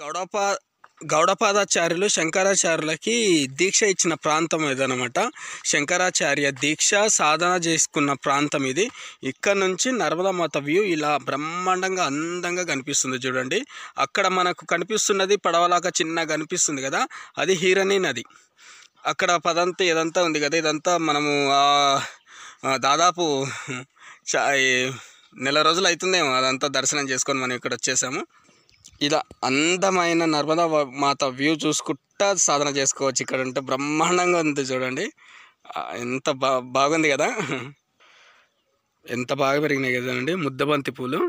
గౌడపా గౌడపాదాచార్యులు శంకరాచార్యులకి దీక్ష ఇచ్చిన ప్రాంతం ఇదనమాట శంకరాచార్య దీక్ష సాధన చేసుకున్న ప్రాంతం ఇది ఇక్కడ నుంచి నర్మదా మత వ్యూ ఇలా బ్రహ్మాండంగా అందంగా కనిపిస్తుంది చూడండి అక్కడ మనకు కనిపిస్తున్నది పడవలాగా చిన్న కనిపిస్తుంది కదా అది హీరణి నది అక్కడ పదంతా ఇదంతా ఉంది కదా ఇదంతా మనము దాదాపు నెల రోజులు అవుతుందేమో అదంతా దర్శనం చేసుకొని మనం ఇక్కడ వచ్చేసాము ఇలా అందమైన నర్మదా మాత వ్యూ చూసుకుంటా సాధన చేసుకోవచ్చు ఇక్కడ ఉంటే బ్రహ్మాండంగా ఉంది చూడండి ఎంత బా బాగుంది కదా ఎంత బాగా పెరిగినాయి కదండి ముద్దబంతి పూలు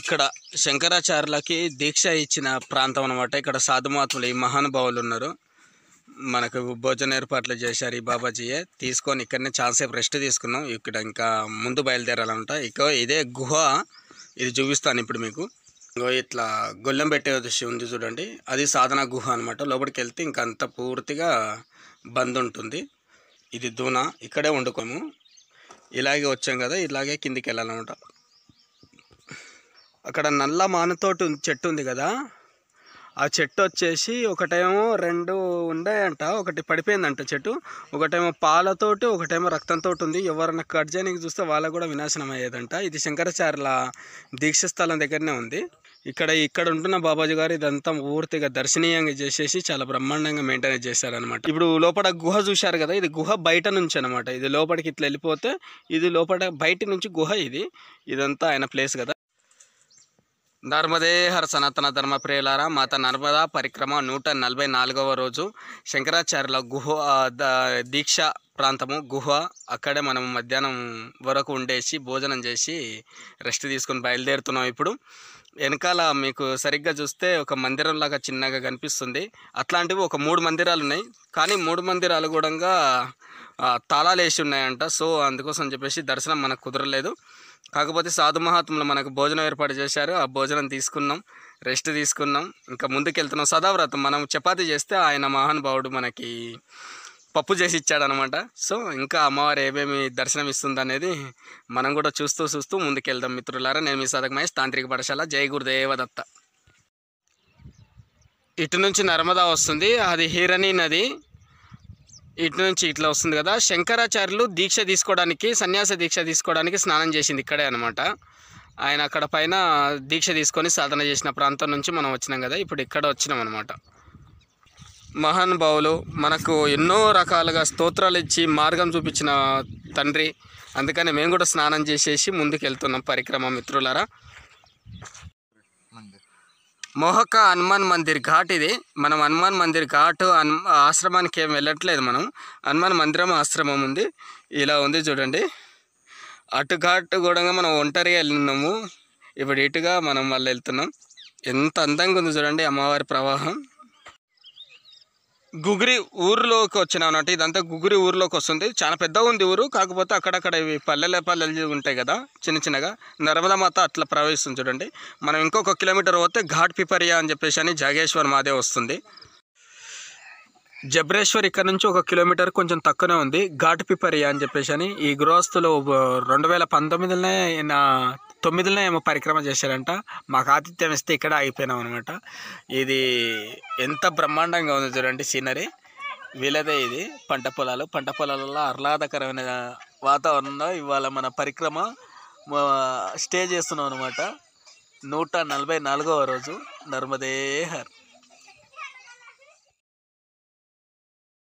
ఇక్కడ శంకరాచార్యులకి దీక్ష ఇచ్చిన ప్రాంతం అనమాట ఇక్కడ సాధుమాతులు ఈ మహానుభావులు ఉన్నారు మనకు భోజన ఏర్పాట్లు చేశారు ఈ బాబాజీయే తీసుకొని ఇక్కడనే చాలాసేపు రెస్ట్ తీసుకున్నాం ఇక్కడ ఇంకా ముందు బయలుదేరాలంట ఇక ఇదే గుహ ఇది చూపిస్తాను ఇప్పుడు మీకు ఇట్లా గొల్లెం పెట్టే ఉంది చూడండి అది సాధన గుహ అనమాట లోపలికి వెళ్తే ఇంక అంత పూర్తిగా బంద్ ఉంటుంది ఇది దూన ఇక్కడే వండుకోము ఇలాగే వచ్చాం కదా ఇలాగే కిందికి వెళ్ళాలన్నమాట అక్కడ నల్ల మానతోటి చెట్టు ఉంది కదా ఆ చెట్టు వచ్చేసి ఒకటేమో రెండు ఉన్నాయంట ఒకటి పడిపోయిందంట చెట్టు ఒకటేమో పాలతోటి ఒకటేమో రక్తంతో ఉంది ఎవరైనా కట్ చేయడానికి చూస్తే వాళ్ళకు కూడా వినాశనం అయ్యేదంట ఇది శంకరాచార్యుల దీక్ష స్థలం దగ్గరనే ఉంది ఇక్కడ ఇక్కడ ఉంటున్న బాబాజీ గారు ఇదంతా పూర్తిగా దర్శనీయంగా చేసేసి చాలా బ్రహ్మాండంగా మెయింటైన్ చేశారనమాట ఇప్పుడు లోపల గుహ చూశారు కదా ఇది గుహ బయట నుంచి అనమాట ఇది లోపలికి ఇట్లా వెళ్ళిపోతే ఇది లోపల బయట నుంచి గుహ ఇది ఇదంతా ఆయన ప్లేస్ కదా నర్మదే హర సనాతన ధర్మ ప్రియులారా మాత నర్మదా పరిక్రమ నూట నలభై నాలుగవ రోజు శంకరాచార్యుల గుహ దీక్ష ప్రాంతము గుహ అక్కడే మనం మధ్యాహ్నం వరకు ఉండేసి భోజనం చేసి రెస్ట్ తీసుకొని బయలుదేరుతున్నాం ఇప్పుడు వెనకాల మీకు సరిగ్గా చూస్తే ఒక మందిరంలాగా చిన్నగా కనిపిస్తుంది అట్లాంటివి ఒక మూడు మందిరాలు ఉన్నాయి కానీ మూడు మందిరాలు కూడా తాళాలు వేసి ఉన్నాయంట సో అందుకోసం చెప్పేసి దర్శనం మనకు కుదరలేదు కాకపోతే సాధు మహాత్ములు మనకు భోజనం ఏర్పాటు చేశారు ఆ భోజనం తీసుకున్నాం రెస్ట్ తీసుకున్నాం ఇంకా ముందుకు వెళ్తున్నాం సదావ్రతం మనం చపాతి చేస్తే ఆయన మహానుభావుడు మనకి పప్పు చేసి ఇచ్చాడనమాట సో ఇంకా అమ్మవారు ఏమేమి దర్శనం ఇస్తుంది అనేది మనం కూడా చూస్తూ చూస్తూ ముందుకెళ్దాం మిత్రులారా నేను మీ సాధక మహేష్ తాంత్రిక పాఠశాల జయ గురుదేవదత్త ఇటు నుంచి నర్మదా వస్తుంది అది హిరణి నది ఇటు నుంచి ఇట్లా వస్తుంది కదా శంకరాచార్యులు దీక్ష తీసుకోవడానికి సన్యాస దీక్ష తీసుకోవడానికి స్నానం చేసింది ఇక్కడే అనమాట ఆయన అక్కడ పైన దీక్ష తీసుకొని సాధన చేసిన ప్రాంతం నుంచి మనం వచ్చినాం కదా ఇప్పుడు ఇక్కడ వచ్చినాం అనమాట మహానుభావులు మనకు ఎన్నో రకాలుగా స్తోత్రాలు ఇచ్చి మార్గం చూపించిన తండ్రి అందుకని మేము కూడా స్నానం చేసేసి ముందుకు వెళ్తున్నాం పరిక్రమ మిత్రులరా మోహక హనుమాన్ మందిర్ ఘాట్ ఇది మనం హనుమాన్ మందిర్ ఘాటు ఆశ్రమానికి ఏం వెళ్ళట్లేదు మనం హనుమాన్ మందిరం ఆశ్రమం ఉంది ఇలా ఉంది చూడండి అటు ఘాట్ కూడా మనం ఒంటరిగా వెళ్ళినాము ఇప్పుడు ఇటుగా మనం మళ్ళీ వెళ్తున్నాం ఎంత అందంగా ఉంది చూడండి అమ్మవారి ప్రవాహం గుగురి ఊర్లోకి వచ్చిన అన్నట్టు ఇదంతా గుగురి ఊర్లోకి వస్తుంది చాలా పెద్ద ఉంది ఊరు కాకపోతే అక్కడక్కడ ఇవి పల్లెలే పల్లెలు ఉంటాయి కదా చిన్న చిన్నగా నర్మదా మాత అట్లా ప్రవేశిస్తుంది చూడండి మనం ఇంకొక కిలోమీటర్ పోతే ఘాట్ పిపరియా అని చెప్పేసి అని జాగేశ్వర్ మాదే వస్తుంది జబ్రేశ్వర్ ఇక్కడ నుంచి ఒక కిలోమీటర్ కొంచెం తక్కువనే ఉంది ఘాట్ పిపరి అని చెప్పేసి అని ఈ గృహస్థులు రెండు వేల పంతొమ్మిదిలోనే నా తొమ్మిదిలోనే ఏమో పరిక్రమ చేశారంట మాకు ఆతిథ్యం ఇస్తే ఇక్కడ ఆగిపోయినాం అనమాట ఇది ఎంత బ్రహ్మాండంగా ఉంది చూడండి సీనరీ వీళ్ళదే ఇది పంట పొలాలు పంట పొలాలలో ఆహ్లాదకరమైన వాతావరణంలో ఇవాళ మన పరిక్రమ స్టే చేస్తున్నాం అనమాట నూట నలభై నాలుగవ రోజు నర్మదేహర్